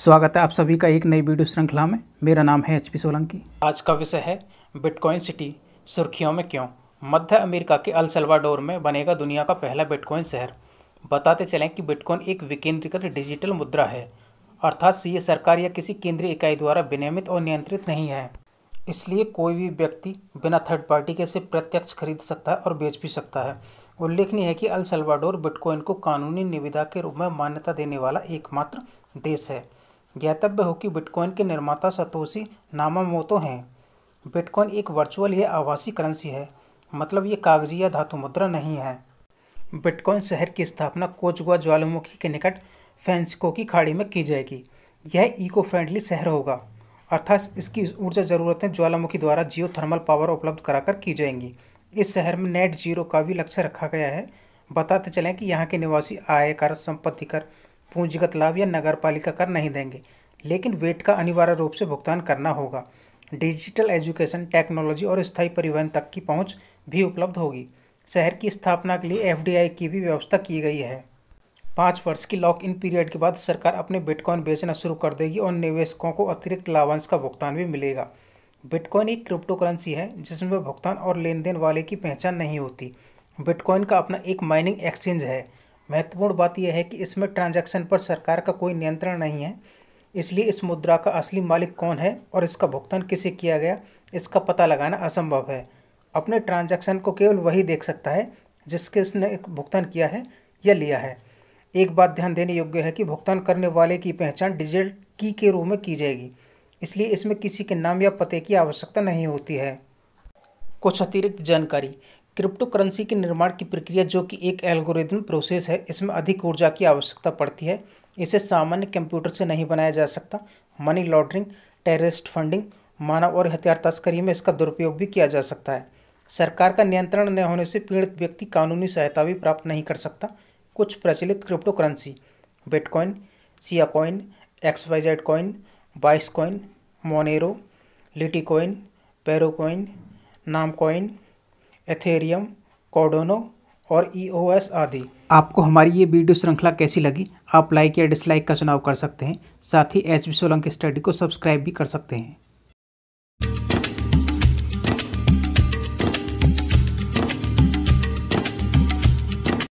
स्वागत है आप सभी का एक नई वीडियो श्रृंखला में मेरा नाम है एच पी सोलंकी आज का विषय है बिटकॉइन सिटी सुर्खियों में क्यों मध्य अमेरिका के अल में बनेगा दुनिया का पहला बिटकॉइन शहर बताते चलें कि बिटकॉइन एक विकेंद्रीकृत डिजिटल मुद्रा है अर्थात सी सरकार या किसी केंद्रीय इकाई द्वारा विनियमित और नियंत्रित नहीं है इसलिए कोई भी व्यक्ति बिना थर्ड पार्टी के से प्रत्यक्ष खरीद सकता है और बेच भी सकता है उल्लेखनीय है कि अल सलवाडोर बिटकॉइन को कानूनी निविदा के रूप में मान्यता देने वाला एकमात्र देश है ज्ञातव्य हो कि बिटकॉइन के निर्माता सतोशी नामामोतो हैं बिटकॉइन एक वर्चुअल या आवासीय करेंसी है मतलब ये कागजी या धातु मुद्रा नहीं है बिटकॉइन शहर की स्थापना कोचगुआ ज्वालामुखी के निकट फैंसिको की खाड़ी में की जाएगी यह इको फ्रेंडली शहर होगा अर्थात इसकी ऊर्जा ज़रूरतें ज्वालामुखी द्वारा जियो थर्मल पावर उपलब्ध कराकर की जाएंगी इस शहर में नेट जीरो का भी लक्ष्य रखा गया है बताते चलें कि यहाँ के निवासी आय कर संपत्ति कर पूंजीगत लाभ या नगर पालिका कर नहीं देंगे लेकिन वेट का अनिवार्य रूप से भुगतान करना होगा डिजिटल एजुकेशन टेक्नोलॉजी और स्थायी परिवहन तक की पहुंच भी उपलब्ध होगी शहर की स्थापना के लिए एफ की भी व्यवस्था की गई है पाँच वर्ष की लॉक इन पीरियड के बाद सरकार अपने बिटकॉइन बेचना शुरू कर देगी और निवेशकों को अतिरिक्त लाभांश का भुगतान भी मिलेगा बिटकॉइन एक क्रिप्टो करेंसी है जिसमें भुगतान और लेन देन वाले की पहचान नहीं होती बिटकॉइन का अपना एक माइनिंग एक्सचेंज है महत्वपूर्ण बात यह है कि इसमें ट्रांजैक्शन पर सरकार का कोई नियंत्रण नहीं है इसलिए इस मुद्रा का असली मालिक कौन है और इसका भुगतान किसे किया गया इसका पता लगाना असंभव है अपने ट्रांजैक्शन को केवल वही देख सकता है जिसके इसने भुगतान किया है या लिया है एक बात ध्यान देने योग्य है कि भुगतान करने वाले की पहचान डिजिटल की के रूप में की जाएगी इसलिए इसमें किसी के नाम या पते की आवश्यकता नहीं होती है कुछ अतिरिक्त जानकारी क्रिप्टो करेंसी के निर्माण की प्रक्रिया जो कि एक एल्गोरिदम प्रोसेस है इसमें अधिक ऊर्जा की आवश्यकता पड़ती है इसे सामान्य कंप्यूटर से नहीं बनाया जा सकता मनी लॉन्ड्रिंग टेररिस्ट फंडिंग मानव और हथियार तस्करी में इसका दुरुपयोग भी किया जा सकता है सरकार का नियंत्रण न होने से पीड़ित व्यक्ति कानूनी सहायता भी प्राप्त नहीं कर सकता कुछ प्रचलित cryptocurrency bitcoin Sia coin X Y Z coin बाइस कॉइन मोनेरो लिटी कॉइन पेरो coin Namecoin Ethereum Cardano और ईओएस e आदि आपको हमारी ये वीडियो श्रृंखला कैसी लगी आप लाइक या डिसलाइक का चुनाव कर सकते हैं साथ ही एच वी सोलंकी स्टडी को सब्सक्राइब भी कर सकते हैं